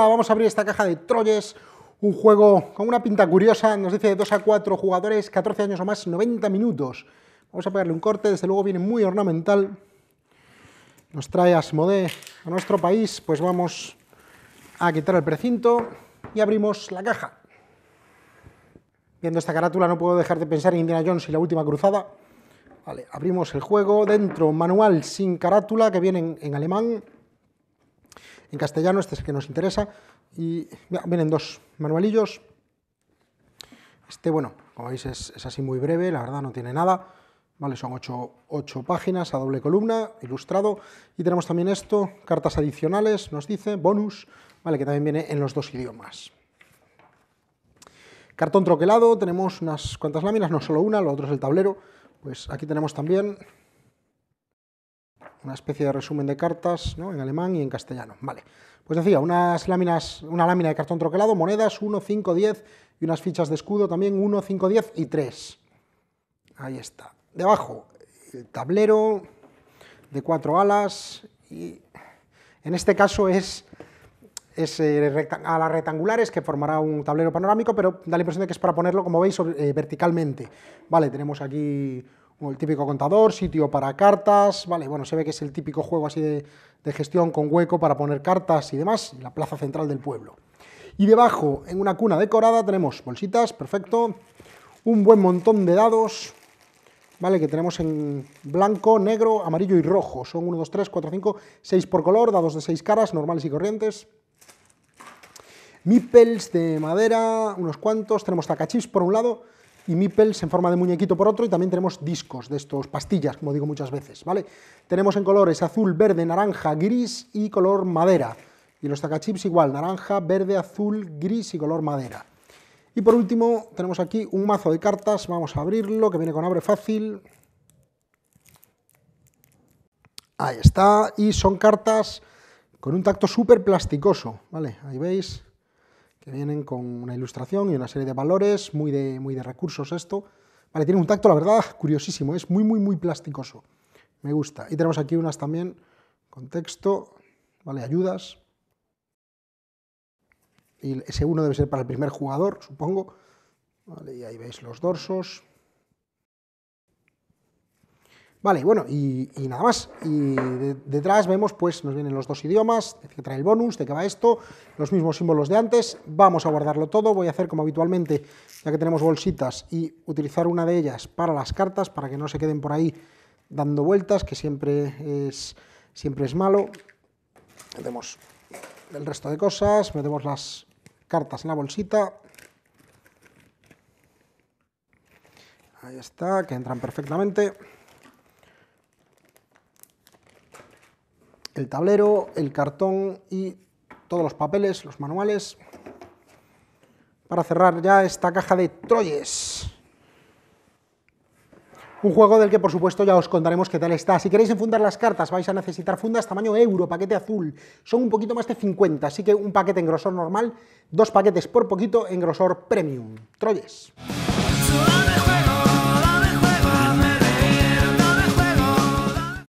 vamos a abrir esta caja de Troyes, un juego con una pinta curiosa, nos dice de 2 a 4 jugadores, 14 años o más, 90 minutos. Vamos a pegarle un corte, desde luego viene muy ornamental. Nos trae Asmode a nuestro país, pues vamos a quitar el precinto y abrimos la caja. Viendo esta carátula no puedo dejar de pensar en Indiana Jones y la última cruzada. Vale, abrimos el juego, dentro manual sin carátula que viene en alemán en castellano, este es el que nos interesa. Y vienen dos manualillos. Este, bueno, como veis, es, así muy breve, la verdad no tiene nada. Vale, son ocho, páginas a doble columna, ilustrado. Y tenemos también esto, cartas adicionales, nos dice, bonus, vale, que también viene en los dos idiomas. Cartón troquelado, tenemos unas cuantas láminas, no solo una, lo otro es el tablero. Pues aquí tenemos también una especie de resumen de cartas ¿no? en alemán y en castellano. Vale. Pues decía, unas láminas, una lámina de cartón troquelado, monedas 1, 5, 10 y unas fichas de escudo también 1, 5, 10 y 3. Ahí está. Debajo, el tablero de cuatro alas y en este caso es, es eh, rectangulares que formará un tablero panorámico, pero da la impresión de que es para ponerlo, como veis, eh, verticalmente. Vale, tenemos aquí el típico contador, sitio para cartas, vale, bueno, se ve que es el típico juego así de, gestión con hueco para poner cartas y demás, la plaza central del pueblo. Y debajo, en una cuna decorada, tenemos bolsitas, perfecto, un buen montón de dados, ¿vale? Que tenemos en blanco, negro, amarillo y rojo. Son 1, 2, 3, 4, 5, 6 por color, dados de 6 caras, normales y corrientes. Mipels de madera, unos cuantos. Tenemos tacachips por un lado y mipels en forma de muñequito por otro, y también tenemos discos de estos, pastillas, como digo muchas veces, ¿vale? Tenemos en colores azul, verde, naranja, gris y color madera. Y los tacachips igual, naranja, verde, azul, gris y color madera. Y por último, tenemos aquí un mazo de cartas, vamos a abrirlo, que viene con abre fácil. Ahí está, y son cartas con un tacto súper plasticoso, ¿vale? Ahí veis, que vienen con una ilustración y una serie de valores, muy de, muy de recursos esto. Vale, tiene un tacto, la verdad, curiosísimo, es muy, muy, muy plasticoso. Me gusta. Y tenemos aquí unas también con texto, vale, ayudas. Y ese uno debe ser para el primer jugador, supongo. Vale, y ahí veis los dorsos. Vale, bueno, y, nada más. Y detrás vemos, pues nos vienen los dos idiomas, que trae el bonus, de qué va esto, los mismos símbolos de antes. Vamos a guardarlo todo. Voy a hacer como habitualmente, ya que tenemos bolsitas, y utilizar una de ellas para las cartas, para que no se queden por ahí dando vueltas, que siempre es, siempre es malo. Metemos el resto de cosas, metemos las cartas en la bolsita, Ahí está, que entran perfectamente. el tablero, el cartón y todos los papeles, los manuales, para cerrar ya esta caja de Troyes. Un juego del que, por supuesto, ya os contaremos qué tal está. Si queréis enfundar las cartas, vais a necesitar fundas tamaño euro, paquete azul. Son un poquito más de 50, así que un paquete en grosor normal, dos paquetes por poquito en grosor premium. Troyes.